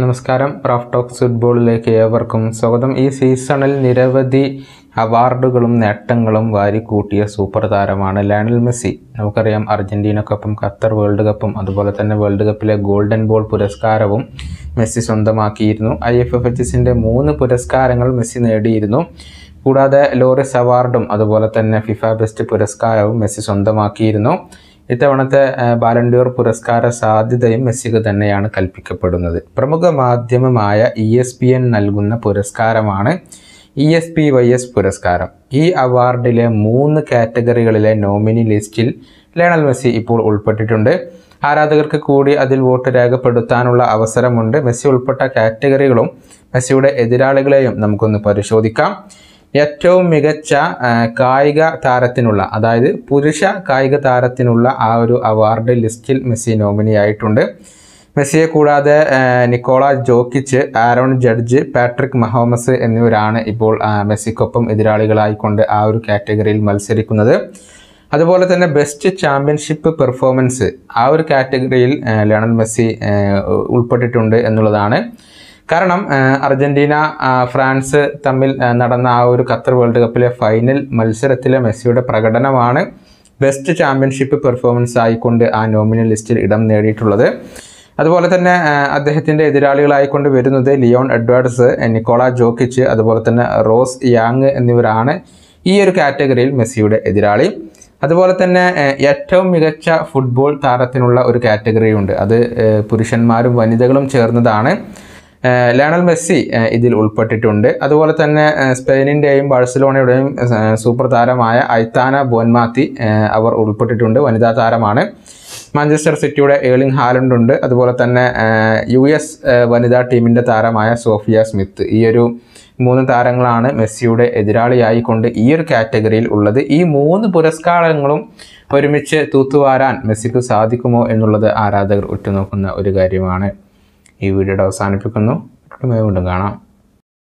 നമസ്കാരം Raf talks ഫുട്ബോളിലേക്ക് ഏവർക്കും സ്വാഗതം ഈ സീസണിൽ നിരവധി അവാർഡുകളും നേട്ടങ്ങളും വാരിക്കൂട്ടിയ സൂപ്പർ താരമാണ് ലയണൽ മെസ്സി നമുക്കറിയാം അർജൻറ്റീനക്കൊപ്പം ഖത്തർ വേൾഡ് കപ്പും അതുപോലെ തന്നെ വേൾഡ് കപ്പിലെ ഗോൾഡൻ ബോൾ പുരസ്കാരവും മെസ്സി സ്വന്തമാക്കിയിരുന്നു ഐ എഫ് എഫ് എച്ച് എസിൻ്റെ മൂന്ന് പുരസ്കാരങ്ങൾ മെസ്സി നേടിയിരുന്നു കൂടാതെ ലോറിസ് അവാർഡും അതുപോലെ തന്നെ ഫിഫ ബെസ്റ്റ് പുരസ്കാരവും മെസ്സി സ്വന്തമാക്കിയിരുന്നു ഇത്തവണത്തെ ബാലൻഡ്യൂർ പുരസ്കാര സാധ്യതയും മെസ്സിക്ക് തന്നെയാണ് കൽപ്പിക്കപ്പെടുന്നത് പ്രമുഖ മാധ്യമമായ ഇ എസ് പി എൻ നൽകുന്ന പുരസ്കാരമാണ് E S P Y S പുരസ്കാരം ഈ അവാർഡിലെ മൂന്ന് കാറ്റഗറികളിലെ നോമിനി ലിസ്റ്റിൽ ലയണൽ മെസ്സി ഇപ്പോൾ ഉൾപ്പെട്ടിട്ടുണ്ട് ആരാധകർക്ക് കൂടി അതിൽ വോട്ട് രേഖപ്പെടുത്താനുള്ള അവസരമുണ്ട് മെസ്സി ഉൾപ്പെട്ട കാറ്റഗറികളും മെസ്സിയുടെ എതിരാളികളെയും നമുക്കൊന്ന് പരിശോധിക്കാം ഏറ്റവും മികച്ച കായിക താരത്തിനുള്ള അതായത് പുരുഷ കായിക താരത്തിനുള്ള ആ ഒരു അവാർഡ് ലിസ്റ്റിൽ മെസ്സി ആയിട്ടുണ്ട് മെസ്സിയെ കൂടാതെ Nikola Jokic Aaron Judge Patrick Mahomes എന്നിവരാണ് ഇപ്പോൾ മെസ്സിക്കൊപ്പം എതിരാളികളായിക്കൊണ്ട് ആ ഒരു കാറ്റഗറിയിൽ മത്സരിക്കുന്നത് അതുപോലെ തന്നെ ബെസ്റ്റ് ചാമ്പ്യൻഷിപ്പ് പെർഫോമൻസ് ആ ഒരു കാറ്റഗറിയിൽ ലയണൽ മെസ്സി ഉൾപ്പെട്ടിട്ടുണ്ട് എന്നുള്ളതാണ് കാരണം അർജന്റീന ഫ്രാൻസ് തമ്മിൽ നടന്ന ആ ഒരു ഖത്തർ വേൾഡ് കപ്പിലെ ഫൈനൽ മത്സരത്തിലെ മെസ്സിയുടെ പ്രകടനമാണ് ബെസ്റ്റ് ചാമ്പ്യൻഷിപ്പ് പെർഫോമൻസ് ആയിക്കൊണ്ട് ആ നോമിനൽ ലിസ്റ്റിൽ ഇടം നേടിയിട്ടുള്ളത് അതുപോലെ തന്നെ അദ്ദേഹത്തിൻ്റെ എതിരാളികളായിക്കൊണ്ട് വരുന്നത് ലിയോൺ എഡ്വേർഡ്സ് നിക്കോള ജോക്കിച്ച് അതുപോലെ തന്നെ റോസ് യാങ് എന്നിവരാണ് ഈ ഒരു കാറ്റഗറിയിൽ മെസ്സിയുടെ എതിരാളി അതുപോലെ തന്നെ ഏറ്റവും മികച്ച ഫുട്ബോൾ താരത്തിനുള്ള ഒരു കാറ്റഗറി ഉണ്ട് അത് പുരുഷന്മാരും വനിതകളും ചേർന്നതാണ് ലയണൽ മെസ്സി ഇതിൽ ഉൾപ്പെട്ടിട്ടുണ്ട് അതുപോലെ തന്നെ സ്പെയിനിൻ്റെയും ബാഴ്സലോണയുടെയും സൂപ്പർ താരമായ ഐത്താന ബോൻമാത്തി അവർ ഉൾപ്പെട്ടിട്ടുണ്ട് വനിതാ താരമാണ് മാഞ്ചസ്റ്റർ സിറ്റിയുടെ ഏർലിംഗ് ഹാലൻഡ് ഉണ്ട് അതുപോലെ തന്നെ യു എസ് വനിതാ ടീമിൻ്റെ താരമായ സോഫിയ സ്മിത്ത് ഈ ഒരു മൂന്ന് താരങ്ങളാണ് മെസ്സിയുടെ എതിരാളിയായിക്കൊണ്ട് ഈ ഒരു കാറ്റഗറിയിൽ ഉള്ളത് ഈ മൂന്ന് പുരസ്കാരങ്ങളും ഒരുമിച്ച് തൂത്തുവാരാൻ മെസ്സിക്ക് സാധിക്കുമോ എന്നുള്ളത് ആരാധകർ ഉറ്റുനോക്കുന്ന ഒരു കാര്യമാണ് ഈ വീഡിയോയുടെ അവസാനിപ്പിക്കുന്നു വീണ്ടും കാണാം